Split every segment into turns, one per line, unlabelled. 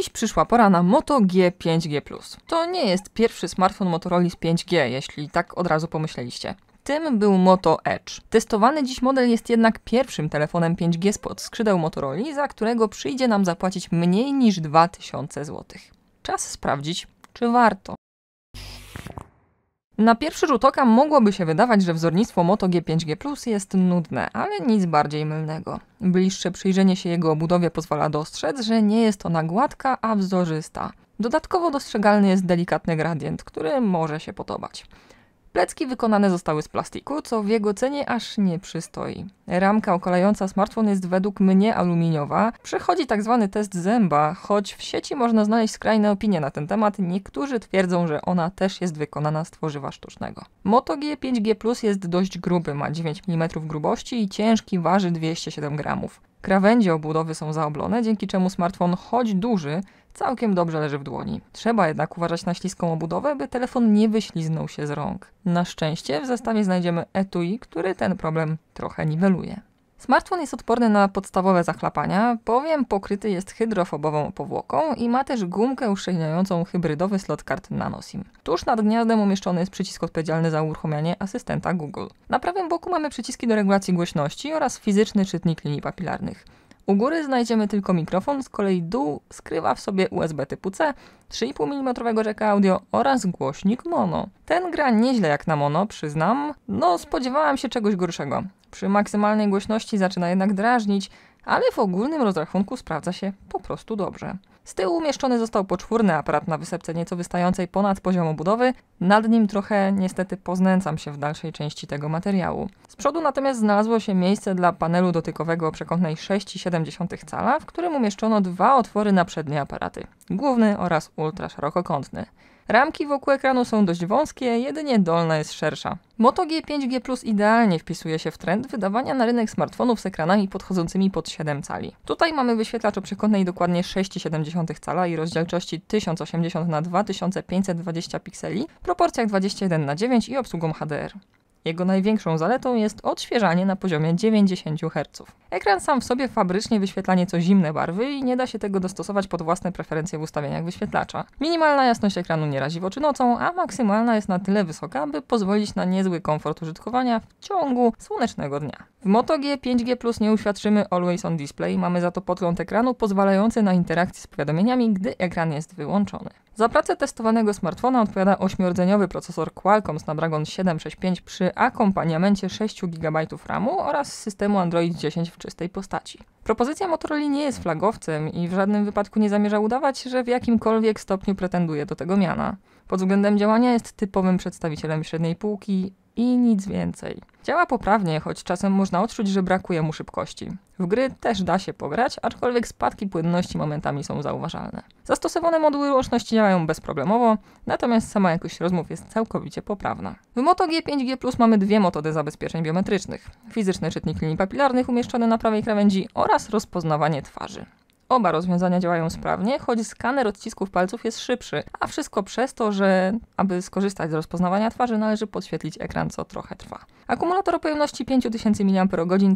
Dziś przyszła pora na Moto G5G+. To nie jest pierwszy smartfon Motorola z 5G, jeśli tak od razu pomyśleliście. Tym był Moto Edge. Testowany dziś model jest jednak pierwszym telefonem 5G spod skrzydeł Motorola, za którego przyjdzie nam zapłacić mniej niż 2000 zł. Czas sprawdzić, czy warto. Na pierwszy rzut oka mogłoby się wydawać, że wzornictwo Moto G5G Plus jest nudne, ale nic bardziej mylnego. Bliższe przyjrzenie się jego obudowie pozwala dostrzec, że nie jest ona gładka, a wzorzysta. Dodatkowo dostrzegalny jest delikatny gradient, który może się podobać. Plecki wykonane zostały z plastiku, co w jego cenie aż nie przystoi. Ramka okalająca smartfon jest według mnie aluminiowa. Przechodzi tak zwany test zęba, choć w sieci można znaleźć skrajne opinie na ten temat. Niektórzy twierdzą, że ona też jest wykonana z tworzywa sztucznego. Moto G5G Plus jest dość gruby, ma 9 mm grubości i ciężki, waży 207 gramów. Krawędzie obudowy są zaoblone, dzięki czemu smartfon, choć duży, całkiem dobrze leży w dłoni. Trzeba jednak uważać na śliską obudowę, by telefon nie wyśliznął się z rąk. Na szczęście w zestawie znajdziemy etui, który ten problem trochę niweluje. Smartfon jest odporny na podstawowe zachlapania, bowiem pokryty jest hydrofobową powłoką i ma też gumkę uszczelniającą hybrydowy slot kart NanoSIM. Tuż nad gniazdem umieszczony jest przycisk odpowiedzialny za uruchomienie asystenta Google. Na prawym boku mamy przyciski do regulacji głośności oraz fizyczny czytnik linii papilarnych. U góry znajdziemy tylko mikrofon, z kolei dół skrywa w sobie USB typu C, 3,5 mm rzeka audio oraz głośnik mono. Ten gra nieźle jak na mono, przyznam. No, spodziewałam się czegoś gorszego. Przy maksymalnej głośności zaczyna jednak drażnić, ale w ogólnym rozrachunku sprawdza się po prostu dobrze. Z tyłu umieszczony został poczwórny aparat na wysepce nieco wystającej ponad poziomu budowy. Nad nim trochę niestety poznęcam się w dalszej części tego materiału. Z przodu natomiast znalazło się miejsce dla panelu dotykowego o przekątnej 6,7 cala, w którym umieszczono dwa otwory na przednie aparaty. Główny oraz ultra szerokokątny. Ramki wokół ekranu są dość wąskie, jedynie dolna jest szersza. Moto G5 G Plus idealnie wpisuje się w trend wydawania na rynek smartfonów z ekranami podchodzącymi pod 7 cali. Tutaj mamy wyświetlacz o przekątnej dokładnie 6,7 cala i rozdzielczości 1080 x 2520 pikseli w proporcjach 21 na 9 i obsługą HDR. Jego największą zaletą jest odświeżanie na poziomie 90 Hz. Ekran sam w sobie fabrycznie wyświetla nieco zimne barwy i nie da się tego dostosować pod własne preferencje w ustawieniach wyświetlacza. Minimalna jasność ekranu nie razi w oczy nocą, a maksymalna jest na tyle wysoka, by pozwolić na niezły komfort użytkowania w ciągu słonecznego dnia. W Moto G 5G Plus nie uświadczymy Always On Display, mamy za to podgląd ekranu pozwalający na interakcję z powiadomieniami, gdy ekran jest wyłączony. Za pracę testowanego smartfona odpowiada ośmiordzeniowy procesor Qualcomm Snapdragon 765 przy akompaniamencie 6 GB RAMu oraz systemu Android 10 w czystej postaci. Propozycja Motorola nie jest flagowcem i w żadnym wypadku nie zamierza udawać, że w jakimkolwiek stopniu pretenduje do tego miana. Pod względem działania jest typowym przedstawicielem średniej półki i nic więcej. Działa poprawnie, choć czasem można odczuć, że brakuje mu szybkości. W gry też da się pograć, aczkolwiek spadki płynności momentami są zauważalne. Zastosowane moduły łączności działają bezproblemowo, natomiast sama jakość rozmów jest całkowicie poprawna. W Moto G5G Plus mamy dwie metody zabezpieczeń biometrycznych. Fizyczny czytnik linii papilarnych umieszczony na prawej krawędzi oraz rozpoznawanie twarzy. Oba rozwiązania działają sprawnie, choć skaner odcisków palców jest szybszy, a wszystko przez to, że aby skorzystać z rozpoznawania twarzy należy podświetlić ekran, co trochę trwa. Akumulator o pojemności 5000 mAh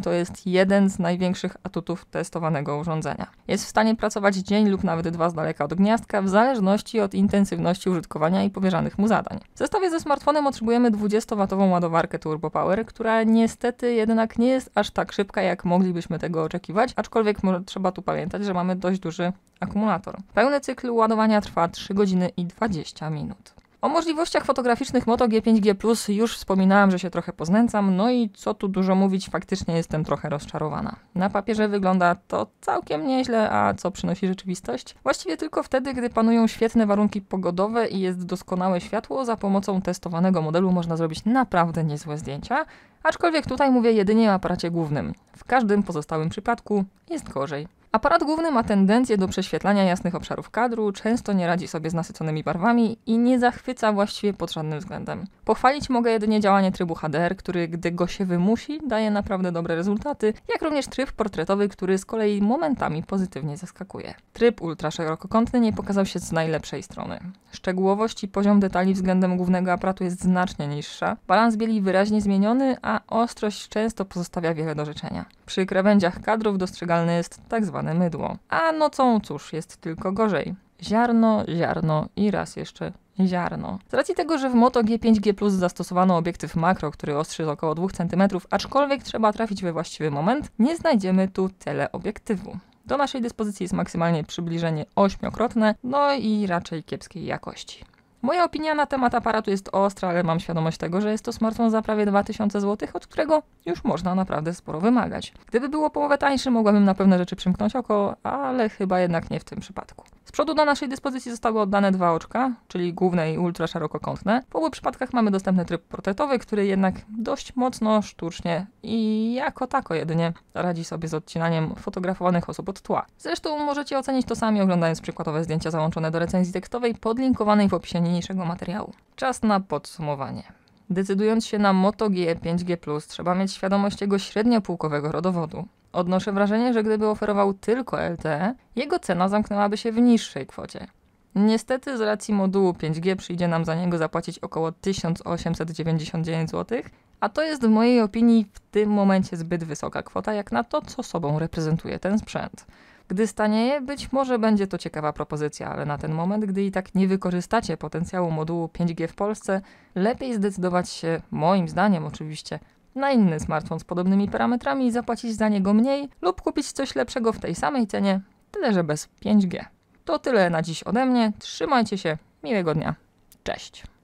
to jest jeden z największych atutów testowanego urządzenia. Jest w stanie pracować dzień lub nawet dwa z daleka od gniazdka, w zależności od intensywności użytkowania i powierzanych mu zadań. W zestawie ze smartfonem otrzymujemy 20W ładowarkę Turbo Power, która niestety jednak nie jest aż tak szybka, jak moglibyśmy tego oczekiwać, aczkolwiek trzeba tu pamiętać, że mamy mamy dość duży akumulator. Pełny cykl ładowania trwa 3 godziny i 20 minut. O możliwościach fotograficznych Moto G5G Plus już wspominałam, że się trochę poznęcam, no i co tu dużo mówić, faktycznie jestem trochę rozczarowana. Na papierze wygląda to całkiem nieźle, a co przynosi rzeczywistość? Właściwie tylko wtedy, gdy panują świetne warunki pogodowe i jest doskonałe światło, za pomocą testowanego modelu można zrobić naprawdę niezłe zdjęcia, aczkolwiek tutaj mówię jedynie o aparacie głównym. W każdym pozostałym przypadku jest gorzej. Aparat główny ma tendencję do prześwietlania jasnych obszarów kadru, często nie radzi sobie z nasyconymi barwami i nie zachwyca właściwie pod żadnym względem. Pochwalić mogę jedynie działanie trybu HDR, który gdy go się wymusi, daje naprawdę dobre rezultaty, jak również tryb portretowy, który z kolei momentami pozytywnie zaskakuje. Tryb ultra ultraszerokokątny nie pokazał się z najlepszej strony. Szczegółowość i poziom detali względem głównego aparatu jest znacznie niższa, balans bieli wyraźnie zmieniony, a ostrość często pozostawia wiele do życzenia. Przy krawędziach kadrów dostrzegalny jest tak zwany zwane mydło. A nocą, cóż, jest tylko gorzej. Ziarno, ziarno i raz jeszcze ziarno. Z racji tego, że w Moto G5 G Plus zastosowano obiektyw makro, który ostrzy z około 2 cm, aczkolwiek trzeba trafić we właściwy moment, nie znajdziemy tu teleobiektywu. Do naszej dyspozycji jest maksymalnie przybliżenie ośmiokrotne, no i raczej kiepskiej jakości. Moja opinia na temat aparatu jest ostra, ale mam świadomość tego, że jest to smartfon za prawie 2000 zł, od którego już można naprawdę sporo wymagać. Gdyby było połowę tańszy, mogłabym na pewne rzeczy przymknąć oko, ale chyba jednak nie w tym przypadku. Z przodu do naszej dyspozycji zostały oddane dwa oczka, czyli główne i ultra szerokokątne. W obu przypadkach mamy dostępny tryb portretowy, który jednak dość mocno, sztucznie i jako tako jedynie radzi sobie z odcinaniem fotografowanych osób od tła. Zresztą możecie ocenić to sami oglądając przykładowe zdjęcia załączone do recenzji tekstowej podlinkowanej w opisie niniejszego materiału. Czas na podsumowanie. Decydując się na MotoG 5G+, trzeba mieć świadomość jego średniopółkowego rodowodu. Odnoszę wrażenie, że gdyby oferował tylko LTE, jego cena zamknęłaby się w niższej kwocie. Niestety z racji modułu 5G przyjdzie nam za niego zapłacić około 1899 zł, a to jest w mojej opinii w tym momencie zbyt wysoka kwota jak na to, co sobą reprezentuje ten sprzęt. Gdy stanieje, być może będzie to ciekawa propozycja, ale na ten moment, gdy i tak nie wykorzystacie potencjału modułu 5G w Polsce, lepiej zdecydować się, moim zdaniem oczywiście, na inny smartfon z podobnymi parametrami i zapłacić za niego mniej lub kupić coś lepszego w tej samej cenie, tyle że bez 5G. To tyle na dziś ode mnie. Trzymajcie się. Miłego dnia. Cześć.